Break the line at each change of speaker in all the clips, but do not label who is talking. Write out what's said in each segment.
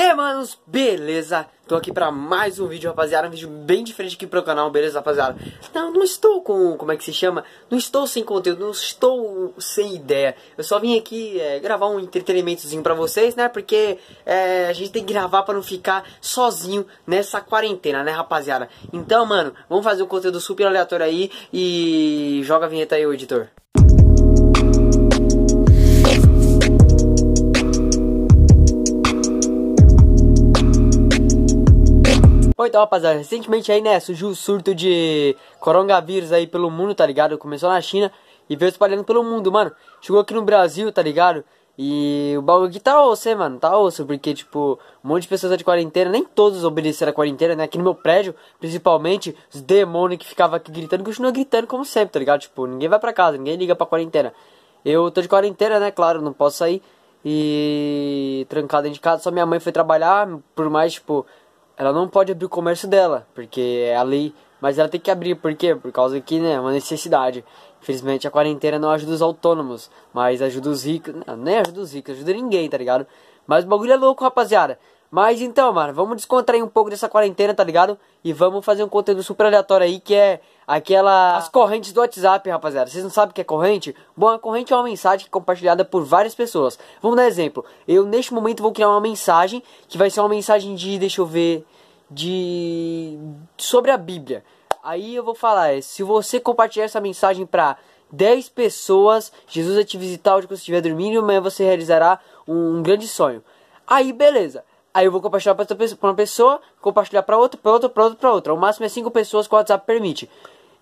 E aí, manos, beleza? Tô aqui pra mais um vídeo, rapaziada, um vídeo bem diferente aqui pro canal, beleza, rapaziada? Não, não estou com, como é que se chama? Não estou sem conteúdo, não estou sem ideia. Eu só vim aqui é, gravar um entretenimentozinho pra vocês, né? Porque é, a gente tem que gravar pra não ficar sozinho nessa quarentena, né, rapaziada? Então, mano, vamos fazer um conteúdo super aleatório aí e joga a vinheta aí, o editor. Bom, então, rapaziada, recentemente aí, né, surgiu o surto de coronavírus aí pelo mundo, tá ligado? Começou na China e veio espalhando pelo mundo, mano. Chegou aqui no Brasil, tá ligado? E o bagulho aqui tá osso, hein, mano? Tá osso, porque, tipo, um monte de pessoas tá de quarentena, nem todos obedeceram a quarentena, né? Aqui no meu prédio, principalmente, os demônios que ficavam aqui gritando, continuam gritando como sempre, tá ligado? Tipo, ninguém vai pra casa, ninguém liga pra quarentena. Eu tô de quarentena, né? Claro, não posso sair. E trancado dentro de casa, só minha mãe foi trabalhar, por mais, tipo, ela não pode abrir o comércio dela, porque é a lei, mas ela tem que abrir, por quê? Por causa que, né, é uma necessidade. Infelizmente a quarentena não ajuda os autônomos, mas ajuda os ricos, não, nem ajuda os ricos, ajuda ninguém, tá ligado? Mas o bagulho é louco, rapaziada. Mas então, mano, vamos descontrair um pouco dessa quarentena, tá ligado? E vamos fazer um conteúdo super aleatório aí que é aquela. As correntes do WhatsApp, rapaziada. Vocês não sabem o que é corrente? Bom, a corrente é uma mensagem é compartilhada por várias pessoas. Vamos dar exemplo. Eu, neste momento, vou criar uma mensagem que vai ser uma mensagem de. Deixa eu ver. De. Sobre a Bíblia. Aí eu vou falar: é, se você compartilhar essa mensagem pra 10 pessoas, Jesus vai te visitar onde você estiver dormindo, amanhã você realizará um grande sonho. Aí, beleza. Aí eu vou compartilhar para uma pessoa, compartilhar para outra, para outra, para outra, para outra. O máximo é cinco pessoas que o WhatsApp permite.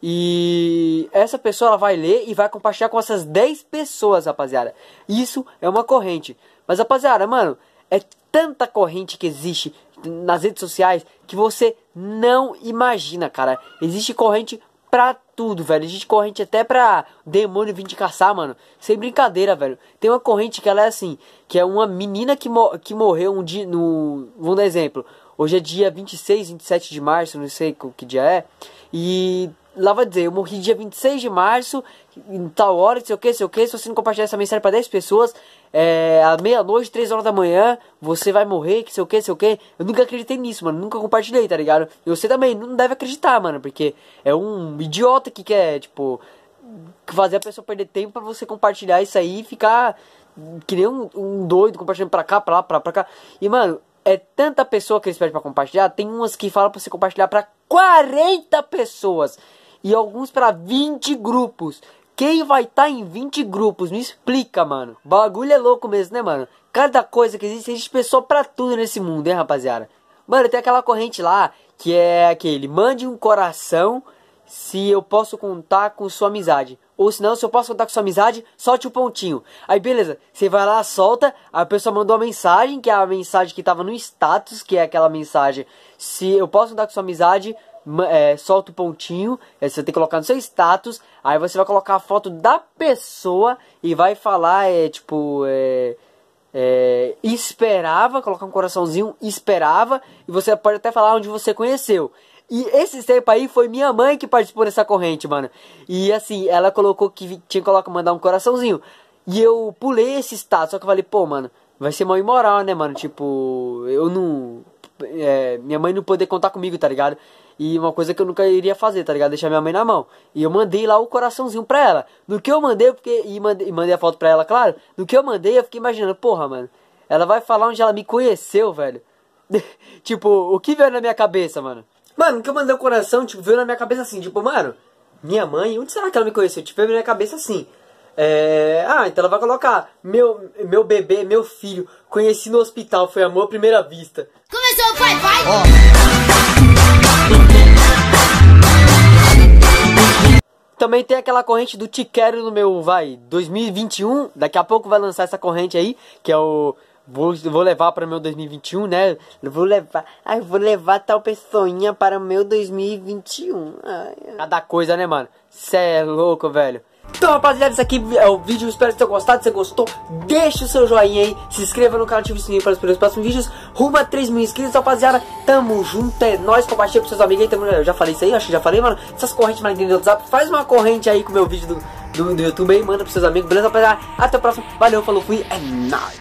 E essa pessoa ela vai ler e vai compartilhar com essas 10 pessoas, rapaziada. Isso é uma corrente. Mas rapaziada, mano, é tanta corrente que existe nas redes sociais que você não imagina, cara. Existe corrente pra tudo, velho. Existe corrente até pra demônio vir te caçar, mano. Sem brincadeira, velho. Tem uma corrente que ela é assim, que é uma menina que, mo que morreu um dia no... Vamos dar exemplo. Hoje é dia 26, 27 de março, não sei que dia é. E lá vai dizer, eu morri dia 26 de março, em tal hora, sei o que, sei o que, se você não compartilhar essa mensagem para 10 pessoas, é, à meia-noite, 3 horas da manhã, você vai morrer, que sei o que, sei o que. Eu nunca acreditei nisso, mano, nunca compartilhei, tá ligado? E você também não deve acreditar, mano, porque é um idiota que quer, tipo, fazer a pessoa perder tempo para você compartilhar isso aí e ficar que nem um, um doido compartilhando pra cá, pra lá, pra, pra cá. E, mano, é tanta pessoa que eles pedem pra compartilhar, tem umas que falam pra você compartilhar pra 40 pessoas e alguns para 20 grupos. Quem vai estar tá em 20 grupos? Me explica, mano. Bagulho é louco mesmo, né, mano? Cada coisa que existe, existe pessoa pra tudo nesse mundo, hein, rapaziada? Mano, tem aquela corrente lá que é aquele: mande um coração se eu posso contar com sua amizade. Ou se não, se eu posso contar com sua amizade, solte o um pontinho. Aí beleza, você vai lá, solta, a pessoa mandou uma mensagem, que é a mensagem que tava no status, que é aquela mensagem. Se eu posso contar com sua amizade, é, solta o pontinho, é, você tem que colocar no seu status, aí você vai colocar a foto da pessoa e vai falar, é tipo, é, é, esperava, colocar um coraçãozinho, esperava, e você pode até falar onde você conheceu. E esse tempo aí foi minha mãe que participou dessa corrente, mano. E assim, ela colocou que tinha que colocar, mandar um coraçãozinho. E eu pulei esse status, só que eu falei, pô, mano, vai ser mal imoral, né, mano? Tipo, eu não é, minha mãe não poder contar comigo, tá ligado? E uma coisa que eu nunca iria fazer, tá ligado? Deixar minha mãe na mão. E eu mandei lá o coraçãozinho pra ela. No que eu mandei, porque. E mandei, e mandei a foto pra ela, claro. No que eu mandei, eu fiquei imaginando, porra, mano. Ela vai falar onde ela me conheceu, velho. tipo, o que veio na minha cabeça, mano? Mano, o que eu mandei o coração, tipo, veio na minha cabeça assim, tipo, mano, minha mãe, onde será que ela me conheceu? Tipo, veio na minha cabeça assim. É... Ah, então ela vai colocar meu, meu bebê, meu filho, conheci no hospital, foi amor à primeira vista seu então vai. Oh. Também tem aquela corrente do Te Quero no meu, vai, 2021. Daqui a pouco vai lançar essa corrente aí, que é o vou, vou levar para meu 2021, né? Vou levar, ai, vou levar tal pessoinha para meu 2021. Ai, ai. Cada coisa, né, mano? Cê é louco, velho. Então rapaziada, esse aqui é o vídeo, espero que tenham gostado, se você gostou, deixa o seu joinha aí, se inscreva no canal, ative o sininho para os próximos vídeos, rumo a 3 mil inscritos, rapaziada, tamo junto, é nóis, compartilha com seus amigos aí, tamo... eu já falei isso aí, acho que já falei, mano, essas correntes malignas do WhatsApp, faz uma corrente aí com o meu vídeo do, do, do YouTube aí, manda para seus amigos, beleza rapaziada, até o próximo, valeu, falou, fui, é nóis!